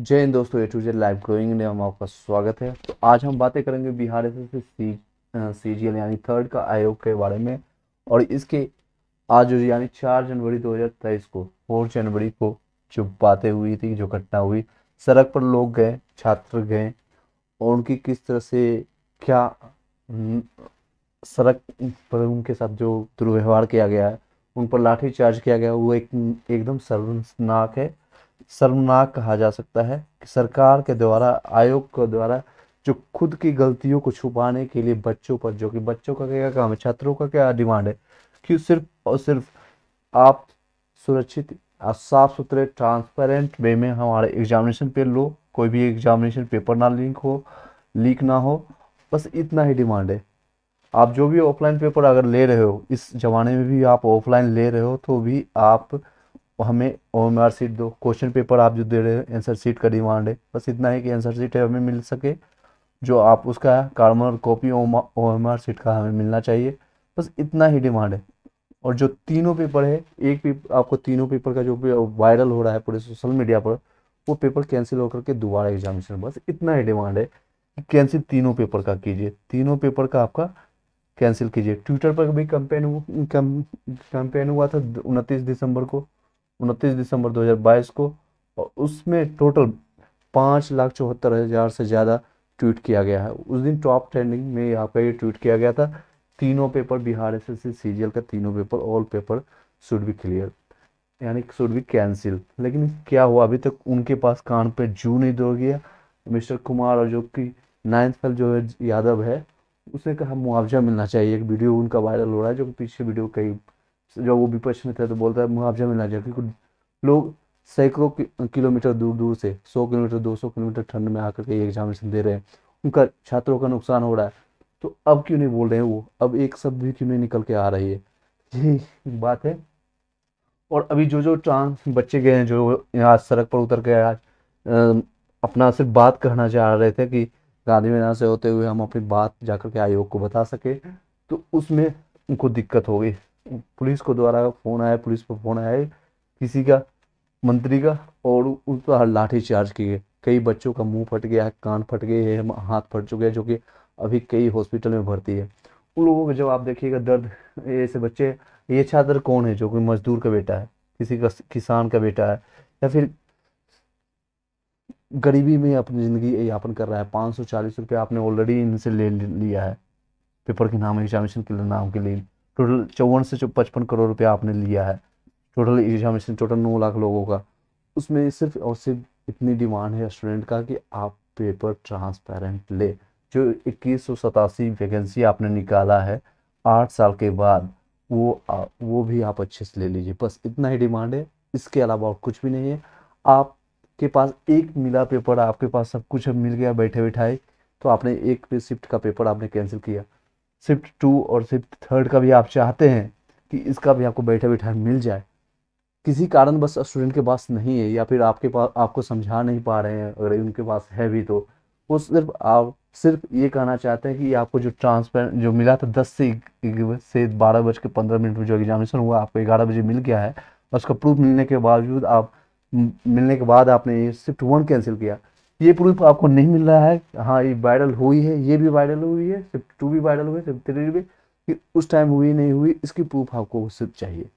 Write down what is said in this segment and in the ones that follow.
जय हिंद दोस्तों A to J live growing India में आपका स्वागत है तो आज हम बातें करेंगे Bihar S S C G L यानी थर्ड का आयोग के बारे में और इसके आज यानी चार जनवरी 2023 को फोर जनवरी को जो बातें हुई थी जो घटना हुई सड़क पर लोग गए छात्र गए और उनकी किस तरह से क्या सड़क पर उनके साथ जो दुर्व्यवहार किया गया है उन पर लाठीचार्ज किया गया वो एक एकदम सर्वनाक है शर्मनाक कहा जा सकता है कि सरकार के द्वारा आयोग के द्वारा जो खुद की गलतियों को छुपाने के लिए बच्चों पर जो कि बच्चों का क्या काम है छात्रों का क्या डिमांड है कि सिर्फ और सिर्फ आप सुरक्षित साफ सुथरे ट्रांसपेरेंट वे में हमारे एग्जामिनेशन पे लो कोई भी एग्जामिनेशन पेपर ना लिंक हो लीक ना हो बस इतना ही डिमांड है आप जो भी ऑफलाइन पेपर अगर ले रहे हो इस ज़माने में भी आप ऑफलाइन ले रहे हो तो भी आप वो हमें ओ एम आर सीट दो क्वेश्चन पेपर आप जो दे रहे हो आंसर सीट का डिमांड है बस इतना है कि आंसर सीट हमें मिल सके जो आप उसका carbon copy O M R sheet का हमें मिलना चाहिए बस इतना ही डिमांड है और जो तीनों पेपर है एक पेपर आपको तीनों पेपर का जो वायरल हो रहा है पूरे सोशल मीडिया पर वो पेपर कैंसिल होकर के दोबारा एग्जामिनेशन बस इतना ही डिमांड है कि कैंसिल तीनों पेपर का कीजिए तीनों पेपर का आपका कैंसिल कीजिए ट्विटर पर भी कंपेन कंपेन हुआ था उनतीस दिसंबर को उनतीस दिसंबर 2022 को और उसमें टोटल पाँच लाख चौहत्तर हज़ार से ज़्यादा ट्वीट किया गया है उस दिन टॉप ट्रेंडिंग में आपका ये ट्वीट किया गया था तीनों paper Bihar S S C का तीनों paper all paper should be clear यानी शुड बी कैंसिल लेकिन क्या हुआ अभी तक उनके पास कान पर जू नहीं दौड़ गया मिस्टर कुमार और जो कि नाइन्थ फल जो यादव है उसने कहा मुआवजा मिलना चाहिए एक वीडियो उनका वायरल हो रहा है जो पीछे वीडियो कई जो वो विपक्ष में थे तो बोलता है मुआवजा मिलना चाहिए क्योंकि लोग सैकड़ों किलोमीटर दूर दूर से सौ किलोमीटर दो सौ किलोमीटर ठंड में आकर के एग्जामिनेशन दे रहे हैं उनका छात्रों का नुकसान हो रहा है तो अब क्यों नहीं बोल रहे हैं वो अब एक शब्द भी क्यों नहीं निकल के आ रही है यही बात है और अभी जो जो ट्रांस बच्चे गए हैं जो यहाँ सड़क पर उतर गए आज अपना सिर्फ बात कहना चाह रहे थे कि गांधी मैदान से होते हुए हम अपनी बात जाकर के आयोग को बता सके तो उसमें उनको दिक्कत हो गई पुलिस को द्वारा फ़ोन आया पुलिस पर फ़ोन आया किसी का मंत्री का और उस पर लाठी चार्ज किए कई बच्चों का मुंह फट गया है कान फट गए हैं हाथ फट चुके हैं जो कि अभी कई हॉस्पिटल में भर्ती है उन लोगों को जब आप देखिएगा दर्द ऐसे बच्चे ये छात्र कौन है जो कोई मजदूर का बेटा है किसी का किसान का बेटा है या फिर गरीबी में अपनी ज़िंदगी यापन कर रहा है पाँच सौ चालीस रुपये आपने ऑलरेडी इनसे ले लिया है पेपर के नाम एग्जामिनेशन के नाम के लिए टोटल चौवन से पचपन करोड़ रुपया आपने लिया है टोटल एग्जामिनेशन टोटल नौ लाख लोगों का उसमें सिर्फ और सिर्फ इतनी डिमांड है स्टूडेंट का कि आप पेपर ट्रांसपेरेंट ले जो इक्कीस सौ सतासी वैकेंसी आपने निकाला है आठ साल के बाद वो आ, वो भी आप अच्छे से ले लीजिए बस इतना ही डिमांड है इसके अलावा और कुछ भी नहीं है आपके पास एक मिला पेपर आपके पास सब कुछ मिल गया बैठे बैठाए तो आपने एक पे शिफ्ट का पेपर आपने कैंसिल किया शिफ्ट टू और शिफ्ट थर्ड का भी आप चाहते हैं कि इसका भी आपको बैठे बैठा मिल जाए किसी कारण बस स्टूडेंट के पास नहीं है या फिर आपके पास आपको समझा नहीं पा रहे हैं अगर उनके पास है भी तो वो सिर्फ आप सिर्फ ये कहना चाहते हैं कि आपको जो ट्रांसपेरेंट जो मिला था दस से से बारह बज के पंद्रह मिनट में जो एग्जामिनेशन हुआ आपको ग्यारह बजे मिल गया है उसका प्रूफ मिलने के बावजूद आप मिलने के बाद आपने शिफ्ट वन कैंसिल किया ये प्रूफ आपको नहीं मिल रहा है हाँ ये वायरल हुई है ये भी वायरल हुई है सिर्फ टू भी वायरल हुई सिर्फ थ्री भी कि उस टाइम हुई नहीं हुई इसकी प्रूफ आपको सिर्फ चाहिए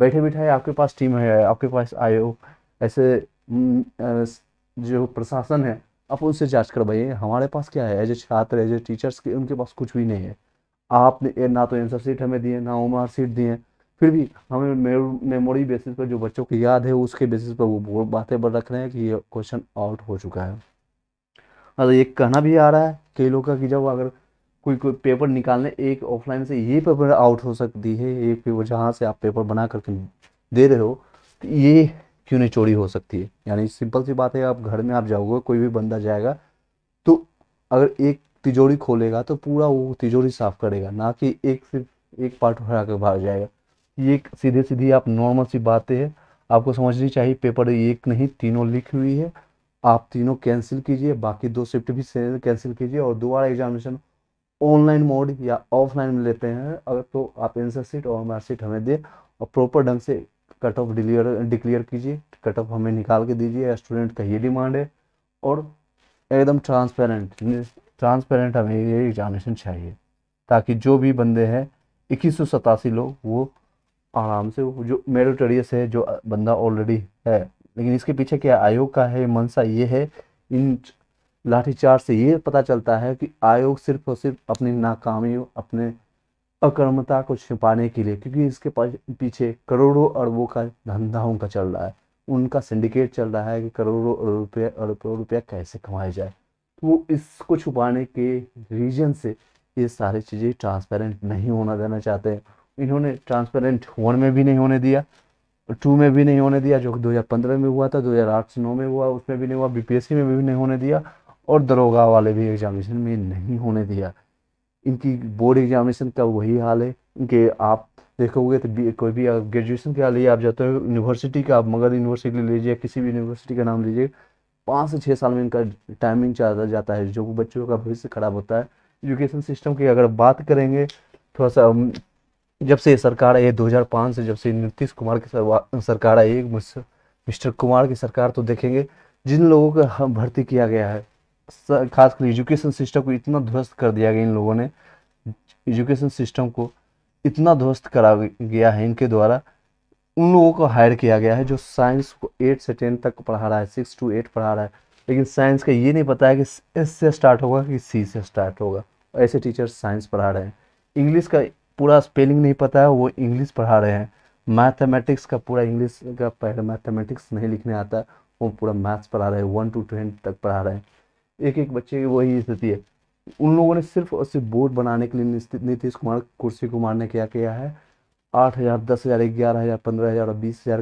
बैठे बैठाए आपके पास टीम है आपके पास आए हो ऐसे जो प्रशासन है आप उनसे जांच करवाइए हमारे पास क्या है एज ए छात्र एज ए टीचर्स के उनके पास कुछ भी नहीं है आपने ना तो एन सीट हमें दिए ना उमर सीट दिए फिर भी हमें मेमोरी बेसिस पर जो बच्चों की याद है उसके बेसिस पर वो बातें पर रख रहे हैं कि ये क्वेश्चन आउट हो चुका है अगर ये कहना भी आ रहा है कई लोग का कि जब अगर कोई कोई पेपर निकालने एक ऑफलाइन से ये पेपर आउट हो सकती है एक पेपर जहाँ से आप पेपर बना करके दे रहे हो तो ये क्यों नहीं चोरी हो सकती है यानी सिंपल सी बात है आप घर में आप जाओगे कोई भी बंदा जाएगा तो अगर एक तिजोरी खोलेगा तो पूरा वो तिजोरी साफ करेगा ना कि एक सिर्फ एक पार्ट उठा कर भाग जाएगा ये सीधे सीधी आप नॉर्मल सी बातें हैं आपको समझनी चाहिए पेपर एक नहीं तीनों लिखी हुई है आप तीनों कैंसिल कीजिए बाकी दो शिफ्ट भी कैंसिल कीजिए और दोबारा एग्जामिनेशन ऑनलाइन मोड या ऑफलाइन में लेते हैं अगर तो आप एंसर सीट और हमारा सीट हमें दे और प्रॉपर ढंग से कट ऑफ डिलीवर डिक्लेयर कीजिए कट ऑफ हमें निकाल के दीजिए स्टूडेंट का ये डिमांड है और एकदम ट्रांसपेरेंट ट्रांसपेरेंट हमें ये एग्जामिनेशन चाहिए ताकि जो भी बंदे हैं इक्कीस लोग वो आराम से जो मेरिटोरियस है जो बंदा ऑलरेडी है लेकिन इसके पीछे क्या आयोग का है मनसा ये है इन लाठीचार्ज से ये पता चलता है कि आयोग सिर्फ और सिर्फ अपनी नाकामियों अपने अकर्मता को छिपाने के लिए क्योंकि इसके पीछे करोड़ों अरबों का धंधाओं का चल रहा है उनका सिंडिकेट चल रहा है कि करोड़ों रुपया अरबों रुपया कैसे कमाए जाए तो वो इसको छुपाने के रीजन से ये सारी चीज़ें ट्रांसपेरेंट नहीं होना देना चाहते हैं इन्होंने ट्रांसपेरेंट वन में भी नहीं होने दिया टू में भी नहीं होने दिया जो कि पंद्रह में हुआ था से नौ में हुआ उसमें भी नहीं हुआ सी में भी नहीं होने दिया और दरोगा वाले भी एग्जामिनेशन में नहीं होने दिया इनकी बोर्ड एग्जामिनेशन का वही हाल है इनके आप देखोगे तो कोई भी ग्रेजुएशन के हाल ही आप जाते हो यूनिवर्सिटी का आप मगर यूनिवर्सिटी ले लीजिए किसी भी यूनिवर्सिटी का नाम लीजिए पाँच से छः साल में इनका टाइमिंग ज़्यादा जाता है जो बच्चों का भविष्य खराब होता है एजुकेशन सिस्टम की अगर बात करेंगे थोड़ा सा जब से ये सरकार आई है 2005 से जब से नीतीश कुमार की सरकार आई है मिस्टर कुमार की सरकार तो देखेंगे जिन लोगों का भर्ती किया गया है खासकर एजुकेशन सिस्टम को इतना ध्वस्त कर दिया गया इन लोगों ने एजुकेशन सिस्टम को इतना ध्वस्त करा गया है इनके द्वारा उन लोगों को हायर किया गया है जो साइंस को एट से टेन तक पढ़ा रहा है सिक्स टू एट पढ़ा रहा है लेकिन साइंस का ये नहीं पता है कि एस से स्टार्ट होगा कि सी से स्टार्ट होगा ऐसे टीचर साइंस पढ़ा रहे हैं इंग्लिश का पूरा स्पेलिंग नहीं पता है वो इंग्लिश पढ़ा रहे हैं मैथमेटिक्स का पूरा इंग्लिश का पहले मैथमेटिक्स नहीं लिखने आता वो पूरा मैथ्स पढ़ा रहे हैं वन टू टेन तक पढ़ा रहे हैं एक एक बच्चे की वही स्थिति है उन लोगों ने सिर्फ और सिर्फ बोर्ड बनाने के लिए नीतीश कुमार कुर्सी कुमार ने क्या किया है आठ हज़ार दस हज़ार ग्यारह हज़ार पंद्रह हज़ार और बीस हज़ार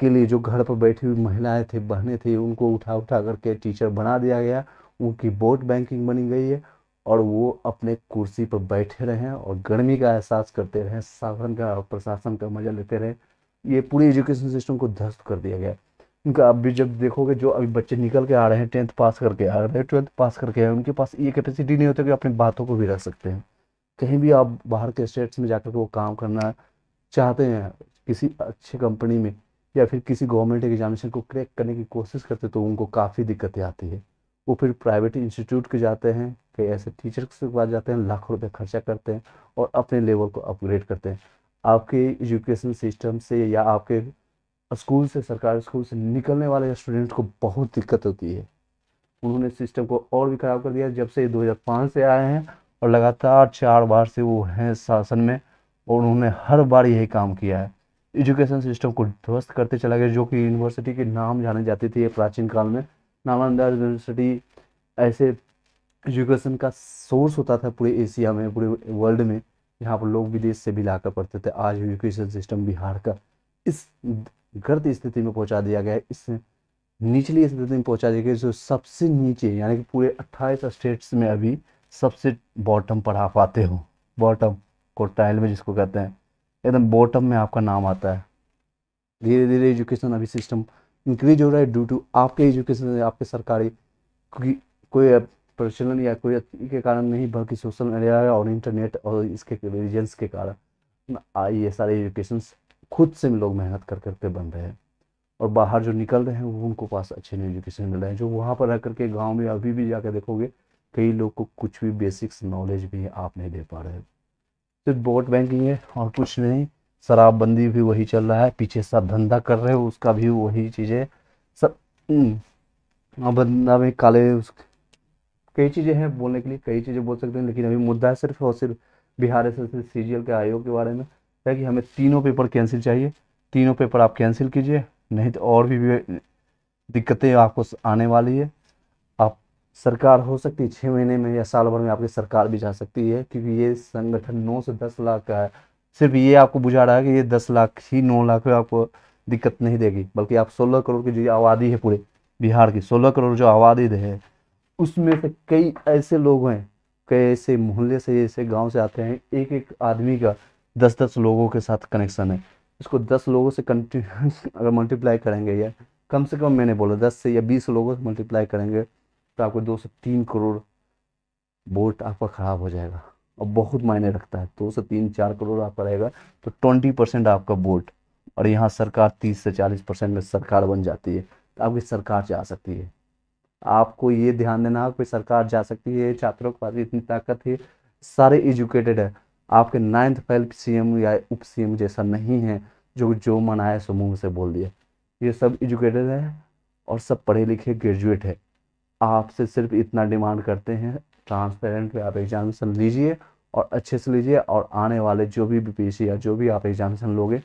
के लिए जो घर पर बैठी हुई महिलाएं थी बहनें थी उनको उठा उठा करके टीचर बना दिया गया उनकी बोर्ड बैंकिंग बनी गई है और वो अपने कुर्सी पर बैठे रहें और गर्मी का एहसास करते रहें शासन का प्रशासन का मज़ा लेते रहें ये पूरे एजुकेशन सिस्टम को ध्वस्त कर दिया गया उनका अब भी जब देखोगे जो अभी बच्चे निकल के आ रहे हैं टेंथ पास करके आ रहे हैं ट्वेल्थ पास करके आए उनके पास ये कैपेसिटी नहीं होती कि अपनी बातों को भी रख सकते हैं कहीं भी आप बाहर के स्टेट्स में जाकर के वो काम करना चाहते हैं किसी अच्छे कंपनी में या फिर किसी गवर्नमेंट एग्जामिनेशन को क्रैक करने की कोशिश करते तो उनको काफ़ी दिक्कतें आती है वो फिर प्राइवेट इंस्टीट्यूट के जाते हैं कई ऐसे टीचर के पास जाते हैं लाखों रुपये खर्चा करते हैं और अपने लेवल को अपग्रेड करते हैं आपके एजुकेशन सिस्टम से या आपके स्कूल से सरकारी स्कूल से निकलने वाले स्टूडेंट को बहुत दिक्कत होती है उन्होंने सिस्टम को और भी ख़राब कर दिया जब से 2005 से आए हैं और लगातार चार बार से वो हैं शासन में और उन्होंने हर बार यही काम किया है एजुकेशन सिस्टम को ध्वस्त करते चला गया जो कि यूनिवर्सिटी के नाम जाने जाती थी प्राचीन काल में नालंदा यूनिवर्सिटी ऐसे एजुकेशन का सोर्स होता था पूरे एशिया में पूरे वर्ल्ड में यहाँ पर लोग विदेश से भी कर पढ़ते थे आज एजुकेशन सिस्टम बिहार का इस गर्द स्थिति में पहुँचा दिया गया है इस निचली स्थिति में पहुँचा दिया गया जो सबसे नीचे यानी कि पूरे अट्ठाईस स्टेट्स में अभी सबसे बॉटम पर आप आते हो बॉटम कोटाइल में जिसको कहते हैं एकदम बॉटम में आपका नाम आता है धीरे धीरे एजुकेशन अभी सिस्टम इंक्रीज हो रहा है ड्यू टू आपके एजुकेशन आपके सरकारी कोई प्रचलन या कोई के कारण नहीं बल्कि सोशल मीडिया और इंटरनेट और इसके रिलीजन्स के कारण ये सारे एजुकेशन खुद से लोग मेहनत कर करके बन रहे हैं और बाहर जो निकल रहे हैं वो उनको पास अच्छे एजुकेशन मिल रहे हैं जो वहाँ पर रह करके गाँव में अभी भी जाकर देखोगे कई लोग को कुछ भी बेसिक्स नॉलेज भी आप नहीं दे पा रहे सिर्फ वोट बैंकिंग है और कुछ नहीं शराबबंदी भी वही चल रहा है पीछे सब धंधा कर रहे हो उसका भी वही चीज़ें सब हम्म, बंदा में काले उस कई चीज़ें हैं बोलने के लिए कई चीज़ें बोल सकते हैं लेकिन अभी मुद्दा है सिर्फ और सिर्फ बिहार एस एस सी के आयोग के बारे में है कि हमें तीनों पेपर कैंसिल चाहिए तीनों पेपर आप कैंसिल कीजिए नहीं तो और भी, भी दिक्कतें आपको आने वाली है आप सरकार हो सकती है छः महीने में या साल भर में आपकी सरकार भी जा सकती है क्योंकि ये संगठन नौ से दस लाख का है सिर्फ ये आपको बुझा रहा है कि ये दस लाख ही नौ लाख आपको दिक्कत नहीं देगी बल्कि आप सोलह करोड़ की जो आबादी है पूरे बिहार की सोलह करोड़ जो आबादी है उसमें से कई ऐसे लोग हैं कई ऐसे मोहल्ले से ऐसे गाँव से आते हैं एक एक आदमी का दस दस लोगों के साथ कनेक्शन है इसको दस लोगों से कंटिन्यू अगर मल्टीप्लाई करेंगे या कम से कम मैंने बोला दस से या बीस लोगों से मल्टीप्लाई करेंगे तो आपको दो से तीन करोड़ वोट आपका ख़राब हो जाएगा और बहुत मायने रखता है दो से तीन चार करोड़ आपका रहेगा तो ट्वेंटी परसेंट आपका वोट और यहाँ सरकार तीस से चालीस परसेंट में सरकार बन जाती है तो आपकी सरकार जा सकती है आपको ये ध्यान देना कोई सरकार जा सकती है छात्रों के पास इतनी ताकत है सारे एजुकेटेड है आपके नाइन्थ फेल एम या उप एम जैसा नहीं है जो जो मनाया आया सो मुँह से बोल दिया ये सब एजुकेटेड है और सब पढ़े लिखे ग्रेजुएट है आपसे सिर्फ इतना डिमांड करते हैं ट्रांसपेरेंट पे आप एग्जामिनेशन लीजिए और अच्छे से लीजिए और आने वाले जो भी बीपीएससी या जो भी आप एग्जामिनेशन लोगे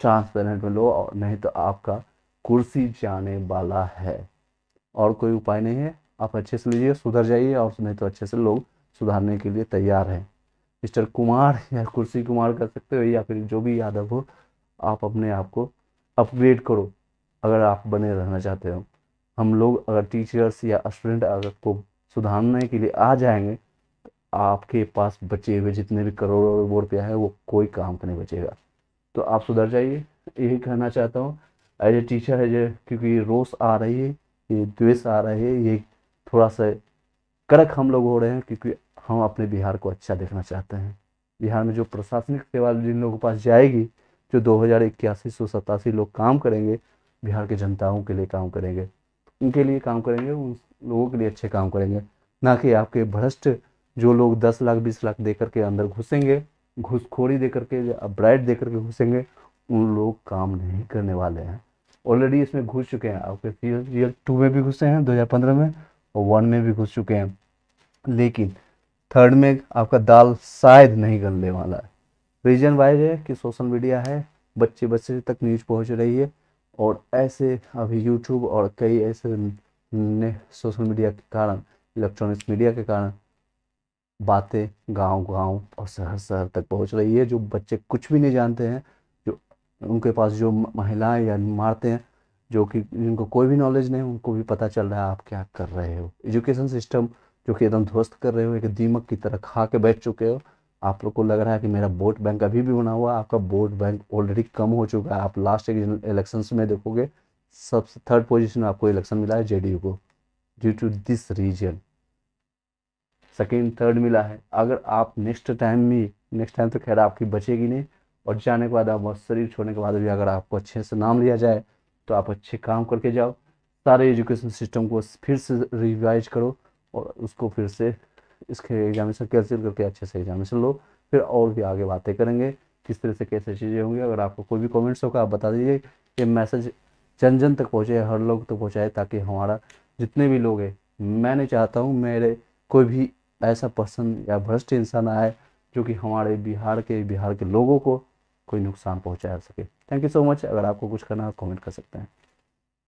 ट्रांसपेरेंट में लो और नहीं तो आपका कुर्सी जाने वाला है और कोई उपाय नहीं है आप अच्छे से लीजिए सुधर जाइए और नहीं तो अच्छे से लोग सुधारने के लिए तैयार हैं मिस्टर कुमार या कुर्सी कुमार कर सकते हो या फिर जो भी यादव हो आप अपने आप को अपग्रेड करो अगर आप बने रहना चाहते हो हम लोग अगर टीचर्स या स्टूडेंट अगर को सुधारने के लिए आ जाएंगे तो आपके पास बचे हुए जितने भी करोड़ों रुपया है वो कोई काम का तो नहीं बचेगा तो आप सुधर जाइए यही कहना चाहता हूँ as a teacher as a क्योंकि रोस आ रही है ये द्वेष आ रही है ये थोड़ा सा कड़क हम लोग हो रहे हैं क्योंकि हम अपने बिहार को अच्छा देखना चाहते हैं बिहार में जो प्रशासनिक सेवा जिन लोगों के पास जाएगी जो दो हज़ार इक्यासी सौ सतासी लोग काम करेंगे बिहार के जनताओं के लिए काम करेंगे उनके लिए काम करेंगे उन लोगों के लिए अच्छे काम करेंगे ना कि आपके भ्रष्ट जो लोग दस लाख बीस लाख दे करके अंदर घुसेंगे घुसखोरी दे करके ब्राइट दे करके घुसेंगे उन लोग काम नहीं करने वाले हैं ऑलरेडी इसमें घुस चुके हैं आपके सी एल टू में भी घुसे हैं 2015 में और वन में भी घुस चुके हैं लेकिन थर्ड में आपका दाल शायद नहीं गलने वाला है रीजन वाइज है कि सोशल मीडिया है बच्चे बच्चे तक न्यूज पहुंच रही है और ऐसे अभी यूट्यूब और कई ऐसे ने सोशल मीडिया के कारण इलेक्ट्रॉनिक्स मीडिया के कारण बातें गांव गांव और शहर शहर तक पहुंच रही है जो बच्चे कुछ भी नहीं जानते हैं जो उनके पास जो महिलाएं या मारते हैं जो कि जिनको कोई भी नॉलेज नहीं उनको भी पता चल रहा है आप क्या कर रहे हो एजुकेशन सिस्टम जो कि एकदम ध्वस्त कर रहे हो एक दीमक की तरह खा के बैठ चुके हो आप लोग को लग रहा है कि मेरा वोट बैंक अभी भी बना हुआ आपका वोट बैंक ऑलरेडी कम हो चुका है आप लास्ट इलेक्शन में देखोगे सबसे थर्ड पोजीशन में आपको इलेक्शन मिला है जेडीयू को due to this reason second third मिला है अगर आप नेक्स्ट टाइम भी नेक्स्ट टाइम तो खैर आपकी बचेगी नहीं और जाने के बाद आप शरीर छोड़ने के बाद भी अगर आपको अच्छे से नाम लिया जाए तो आप अच्छे काम करके जाओ सारे एजुकेशन सिस्टम को फिर से रिवाइज करो और उसको फिर से इसके एग्जामिनेशन कैंसिल करके अच्छे से एग्जामिनेशन लो फिर और भी आगे बातें करेंगे किस तरह से कैसे चीज़ें होंगी अगर आपको कोई भी कमेंट्स होगा तो आप बता दीजिए ये मैसेज जन जन तक पहुँचे हर लोग तक पहुँचाए ताकि हमारा जितने भी लोग हैं मैं नहीं चाहता हूँ मेरे कोई भी ऐसा पर्सन या भ्रष्ट इंसान आए जो कि हमारे बिहार के बिहार के लोगों को कोई नुकसान पहुँचा सके थैंक यू सो मच अगर आपको कुछ करना है कमेंट कर सकते हैं